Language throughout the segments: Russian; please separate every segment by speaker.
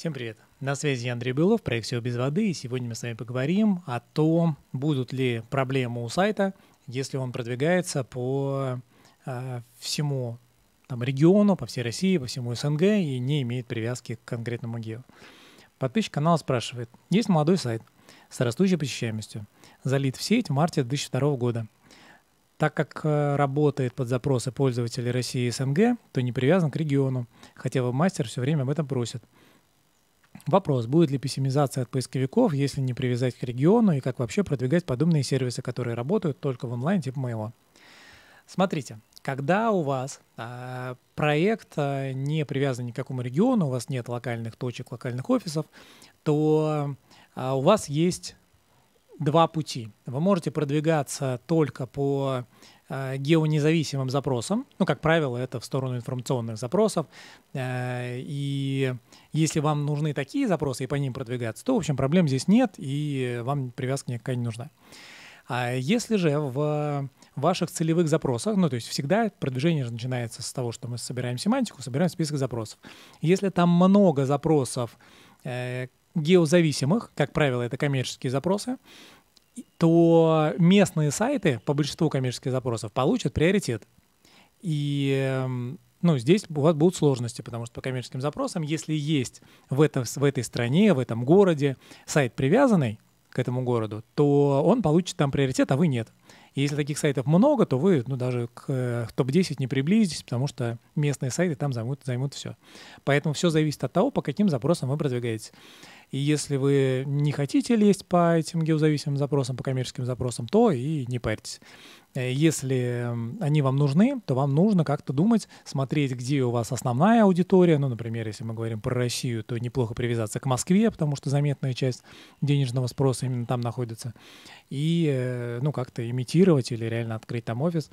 Speaker 1: Всем привет! На связи я Андрей Былов, проект «Все без воды», и сегодня мы с вами поговорим о том, будут ли проблемы у сайта, если он продвигается по э, всему там, региону, по всей России, по всему СНГ и не имеет привязки к конкретному гео. Подписчик канала спрашивает, есть молодой сайт с растущей посещаемостью, залит в сеть в марте 2002 года. Так как э, работает под запросы пользователей России и СНГ, то не привязан к региону, хотя веб-мастер все время об этом просит – Вопрос, будет ли пессимизация от поисковиков, если не привязать к региону, и как вообще продвигать подобные сервисы, которые работают только в онлайн типа моего? Смотрите, когда у вас а, проект а, не привязан ни к какому региону, у вас нет локальных точек, локальных офисов, то а, у вас есть два пути. Вы можете продвигаться только по Э, геонезависимым запросам. Ну, как правило, это в сторону информационных запросов. Э, и если вам нужны такие запросы и по ним продвигаться, то, в общем, проблем здесь нет, и вам привязка никакая не нужна. А если же в ваших целевых запросах, ну, то есть всегда продвижение же начинается с того, что мы собираем семантику, собираем список запросов. Если там много запросов, э, геозависимых, как правило, это коммерческие запросы, то местные сайты по большинству коммерческих запросов получат приоритет. И эм, ну, здесь у вас будут сложности, потому что по коммерческим запросам, если есть в, этом, в этой стране, в этом городе сайт привязанный к этому городу, то он получит там приоритет, а вы нет если таких сайтов много, то вы ну, даже к э, топ-10 не приблизитесь, потому что местные сайты там займут, займут все. Поэтому все зависит от того, по каким запросам вы продвигаетесь. И если вы не хотите лезть по этим геозависимым запросам, по коммерческим запросам, то и не парьтесь. Э, если эм, они вам нужны, то вам нужно как-то думать, смотреть, где у вас основная аудитория. Ну, например, если мы говорим про Россию, то неплохо привязаться к Москве, потому что заметная часть денежного спроса именно там находится. И, э, ну, как-то имитировать релокировать или реально открыть там офис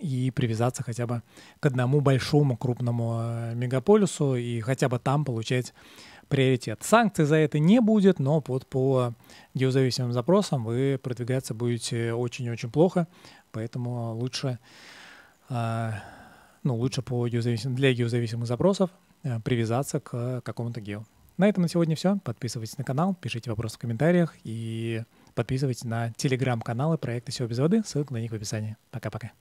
Speaker 1: и привязаться хотя бы к одному большому крупному э, мегаполису и хотя бы там получать приоритет. Санкций за это не будет, но вот по геозависимым запросам вы продвигаться будете очень-очень плохо, поэтому лучше, э, ну, лучше по геозависим, для геозависимых запросов э, привязаться к какому-то гео. На этом на сегодня все. Подписывайтесь на канал, пишите вопросы в комментариях и Подписывайтесь на телеграм-каналы проекта «Все воды. Ссылка на них в описании. Пока-пока.